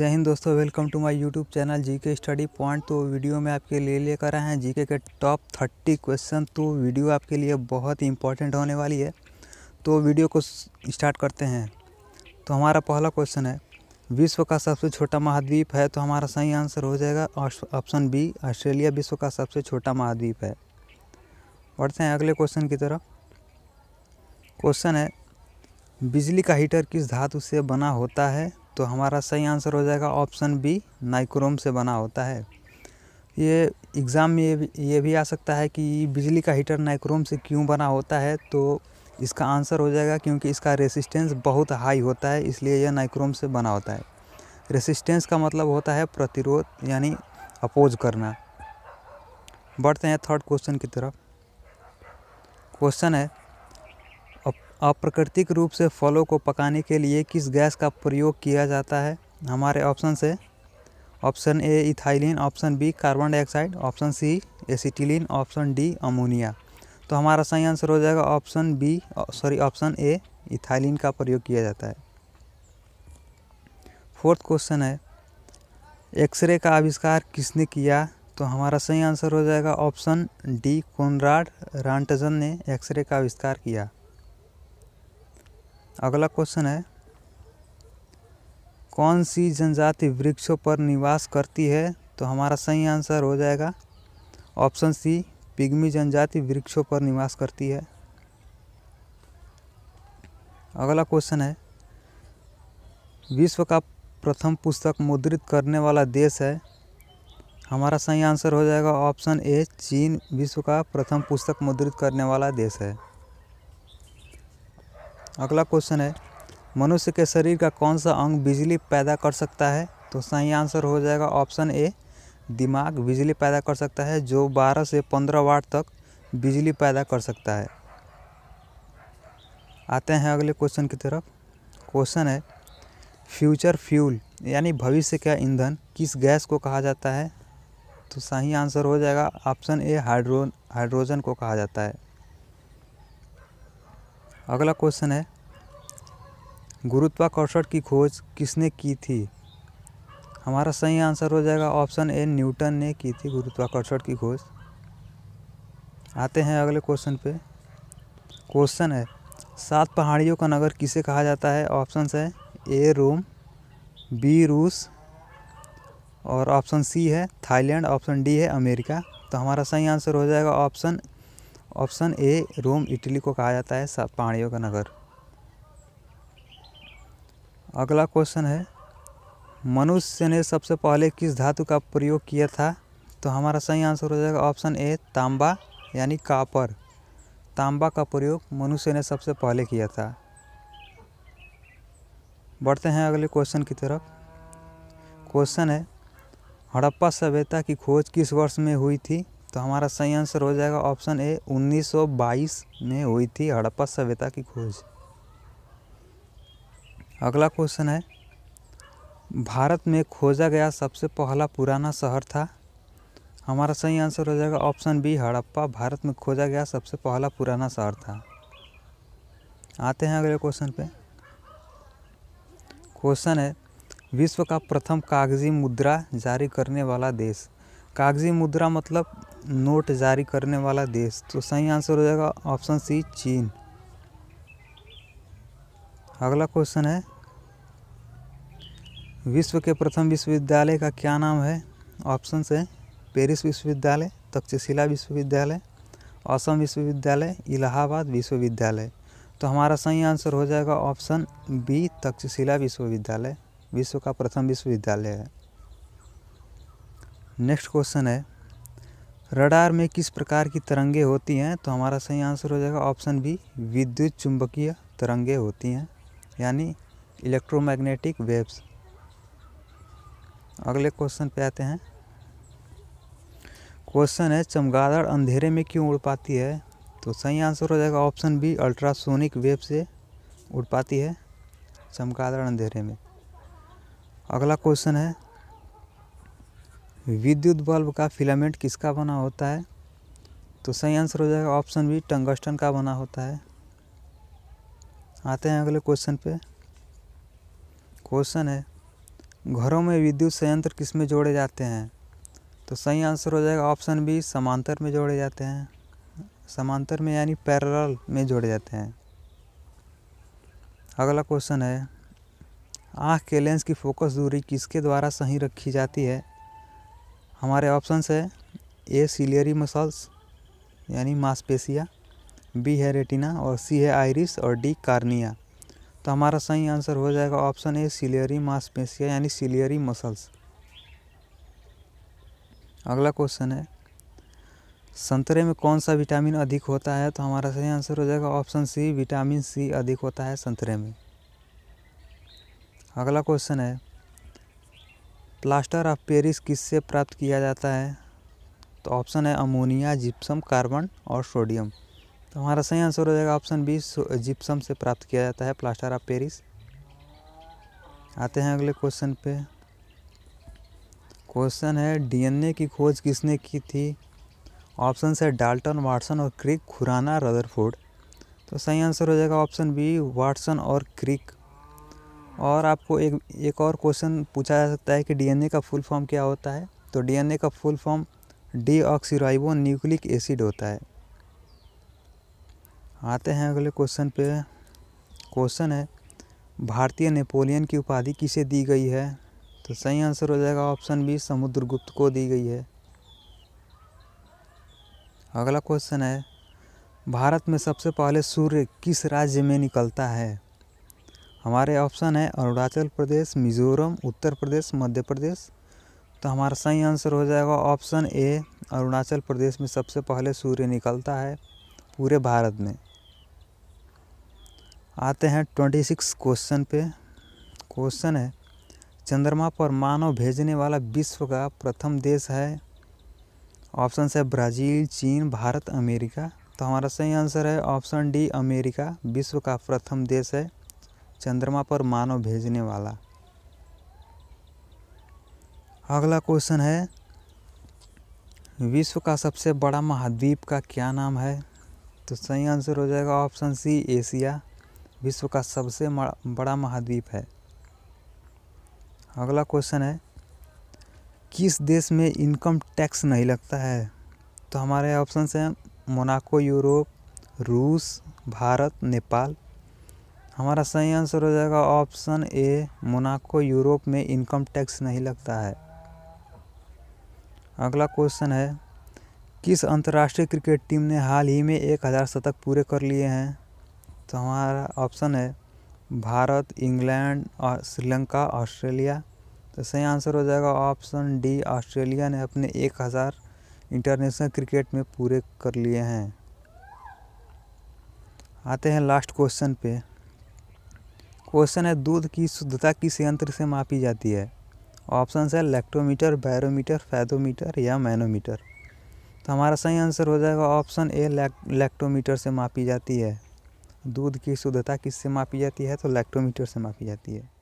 जय हिंद दोस्तों welcome to my YouTube channel GK study point तो वीडियो में आपके लिए लेकर आए हैं जीके के टॉप थर्टी क्वेश्चन तो वीडियो आपके लिए बहुत ही इंपॉर्टेंट होने वाली है तो वीडियो को स्टार्ट करते हैं तो हमारा पहला क्वेश्चन है विश्व का सबसे छोटा महाद्वीप है तो हमारा सही आंसर हो जाएगा ऑप्शन बी ऑस्ट्रेलिया विश्व का सबसे छोटा महाद्वीप है पढ़ते हैं अगले क्वेश्चन की तरफ क्वेश्चन है बिजली का हीटर किस धातु से बना होता है तो हमारा सही आंसर हो जाएगा ऑप्शन बी नाइक्रोम से बना होता है ये एग्ज़ाम में ये ये भी आ सकता है कि बिजली का हीटर नाइक्रोम से क्यों बना होता है तो इसका आंसर हो जाएगा क्योंकि इसका रेसिस्टेंस बहुत हाई होता है इसलिए यह नाइक्रोम से बना होता है रेसिस्टेंस का मतलब होता है प्रतिरोध यानी अपोज करना बढ़ते हैं थर्ड क्वेश्चन की तरफ क्वेश्चन है अप्राकृतिक रूप से फलों को पकाने के लिए किस गैस का प्रयोग किया जाता है हमारे ऑप्शन से option A ethylene option B carbon dioxide option C acetylene option D ammonia तो हमारा सही आंसर हो जाएगा option B sorry option A ethylene का प्रयोग किया जाता है फोर्थ क्वेश्चन है एक्सरे का आविष्कार किसने किया तो हमारा सही आंसर हो जाएगा ऑप्शन डी कोनराड रांटजन ने एक्सरे का आविष्कार किया अगला क्वेश्चन है कौन सी जनजाति वृक्षों पर निवास करती है तो हमारा सही आंसर हो जाएगा ऑप्शन सी पिग्मी जनजाति वृक्षों पर निवास करती है अगला क्वेश्चन है विश्व का प्रथम पुस्तक मुद्रित करने वाला देश है हमारा सही आंसर हो जाएगा ऑप्शन ए चीन विश्व का प्रथम पुस्तक मुद्रित करने वाला देश है अगला क्वेश्चन है मनुष्य के शरीर का कौन सा अंग बिजली पैदा कर सकता है तो सही आंसर हो जाएगा ऑप्शन ए दिमाग बिजली पैदा कर सकता है जो 12 से 15 वाट तक बिजली पैदा कर सकता है आते हैं अगले क्वेश्चन की तरफ क्वेश्चन है फ्यूचर फ्यूल यानी भविष्य का ईंधन किस गैस को कहा जाता है तो सही आंसर हो जाएगा ऑप्शन ए हाइड्रो हाइड्रोजन को कहा जाता है अगला क्वेश्चन है गुरुत्वाकर्षण की खोज किसने की थी हमारा सही आंसर हो जाएगा ऑप्शन ए न्यूटन ने की थी गुरुत्वाकर्षण की खोज आते हैं अगले क्वेश्चन पे क्वेश्चन है सात पहाड़ियों का नगर किसे कहा जाता है ऑप्शन है ए रोम बी रूस और ऑप्शन सी है थाईलैंड ऑप्शन डी है अमेरिका तो हमारा सही आंसर हो जाएगा option option A Rome Italy को कहा जाता है सात पहाड़ियों का नगर अगला क्वेश्चन है मनुष्य ने सबसे पहले किस धातु का प्रयोग किया था तो हमारा सही आंसर हो जाएगा ऑप्शन ए तांबा यानी कापर तांबा का प्रयोग मनुष्य ने सबसे पहले किया था बढ़ते हैं अगले क्वेश्चन की तरफ क्वेश्चन है हड़प्पा सभ्यता की खोज किस वर्ष में हुई थी तो हमारा सही आंसर हो जाएगा ऑप्शन ए 1922 में हुई थी हड़प्पा सभ्यता की खोज अगला क्वेश्चन है भारत में खोजा गया सबसे पहला पुराना शहर था हमारा सही आंसर हो जाएगा ऑप्शन बी हड़प्पा भारत में खोजा गया सबसे पहला पुराना शहर था आते हैं अगले क्वेश्चन पे क्वेश्चन है विश्व का प्रथम कागजी मुद्रा जारी करने वाला देश कागजी मुद्रा मतलब नोट जारी करने वाला देश तो सही आंसर हो जाएगा ऑप्शन सी चीन अगला क्वेश्चन है विश्व के प्रथम विश्वविद्यालय का क्या नाम है ऑप्शन है पेरिस विश्वविद्यालय तक्षशिला विश्वविद्यालय असम विश्वविद्यालय इलाहाबाद विश्वविद्यालय तो हमारा सही आंसर हो जाएगा ऑप्शन बी तक्षशिला विश्वविद्यालय विश्व का प्रथम विश्वविद्यालय है नेक्स्ट क्वेश्चन है रडार में किस प्रकार की तरंगे होती हैं तो हमारा सही आंसर हो जाएगा ऑप्शन बी विद्युत चुंबकीय तरंगे होती हैं यानी इलेक्ट्रोमैग्नेटिक वेव्स अगले क्वेश्चन पे आते हैं क्वेश्चन है चमगादड़ अंधेरे में क्यों उड़ पाती है तो सही आंसर हो जाएगा ऑप्शन बी अल्ट्रासोनिक वेव से उड़ पाती है चमगादड़ अंधेरे में अगला क्वेश्चन है विद्युत बल्ब का फिलामेंट किसका बना होता है तो सही आंसर हो जाएगा ऑप्शन बी टंगस्टन का बना होता है आते हैं अगले क्वेश्चन पे क्वेश्चन है घरों में विद्युत संयंत्र किस में जोड़े जाते हैं तो सही आंसर हो जाएगा ऑप्शन बी समांतर में जोड़े जाते हैं समांतर में यानी पैरल में जोड़े जाते हैं अगला क्वेश्चन है आँख के लेंस की फोकस दूरी किसके द्वारा सही रखी जाती है हमारे ऑप्शंस है ए सिलियरी मसल्स यानी मांसपेशिया बी है रेटिना और सी है आयरिस और डी कार्निया तो हमारा सही आंसर हो जाएगा ऑप्शन ए सिलियरी मांसपेशिया यानी सिलियरी मसल्स अगला क्वेश्चन है संतरे में कौन सा विटामिन अधिक होता है तो हमारा सही आंसर हो जाएगा ऑप्शन सी विटामिन सी अधिक होता है संतरे में अगला क्वेश्चन है प्लास्टर ऑफ पेरिस किससे प्राप्त किया जाता है तो ऑप्शन है अमोनिया जिप्सम कार्बन और सोडियम तो हमारा सही आंसर हो जाएगा ऑप्शन बी जिप्सम से प्राप्त किया जाता है प्लास्टर ऑफ पेरिस आते हैं अगले क्वेश्चन पे क्वेश्चन है डीएनए की खोज किसने की थी ऑप्शन है डाल्टन वाटसन और क्रिक खुराना रदरफोर्ड तो सही आंसर हो जाएगा ऑप्शन बी वाटसन और क्रिक और आपको एक एक और क्वेश्चन पूछा जा सकता है कि डीएनए का फुल फॉर्म क्या होता है तो डीएनए का full form D nucleic acid होता है आते हैं अगले क्वेश्चन पे क्वेश्चन है भारतीय नेपोलियन की उपाधि किसे दी गई है तो सही आंसर हो जाएगा ऑप्शन बी समुद्रगुप्त को दी गई है अगला क्वेश्चन है भारत में सबसे पहले सूर्य किस राज्य में निकलता है हमारे ऑप्शन है अरुणाचल प्रदेश मिजोरम उत्तर प्रदेश मध्य प्रदेश तो हमारा सही आंसर हो जाएगा ऑप्शन ए अरुणाचल प्रदेश में सबसे पहले सूर्य निकलता है पूरे भारत में आते हैं ट्वेंटी सिक्स क्वेश्चन पे क्वेश्चन है चंद्रमा पर मानव भेजने वाला विश्व का प्रथम देश है ऑप्शन है ब्राज़ील चीन भारत अमेरिका तो हमारा सही आंसर है ऑप्शन डी अमेरिका विश्व का प्रथम देश है चंद्रमा पर मानव भेजने वाला अगला क्वेश्चन है विश्व का सबसे बड़ा महाद्वीप का क्या नाम है तो सही आंसर हो जाएगा ऑप्शन सी एशिया विश्व का सबसे बड़ा महाद्वीप है अगला क्वेश्चन है किस देश में इनकम टैक्स नहीं लगता है तो हमारे ऑप्शन हैं मोनाको यूरोप रूस भारत नेपाल हमारा सही आंसर हो जाएगा ऑप्शन ए मोनाको यूरोप में इनकम टैक्स नहीं लगता है अगला क्वेश्चन है किस अंतर्राष्ट्रीय क्रिकेट टीम ने हाल ही में एक हज़ार शतक पूरे कर लिए हैं तो हमारा ऑप्शन है भारत इंग्लैंड और श्रीलंका ऑस्ट्रेलिया तो सही आंसर हो जाएगा ऑप्शन डी ऑस्ट्रेलिया ने अपने एक हज़ार इंटरनेशनल क्रिकेट में पूरे कर लिए हैं आते हैं लास्ट क्वेश्चन पे क्वेश्चन है दूध की शुद्धता किस यंत्र से मापी जाती है ऑप्शन है लैक्टोमीटर बैरोमीटर फैदोमीटर या मैनोमीटर तो हमारा सही आंसर हो जाएगा ऑप्शन ए लैक्टोमीटर से मापी जाती है दूध की शुद्धता किससे मापी जाती है तो लैक्टोमीटर से मापी जाती है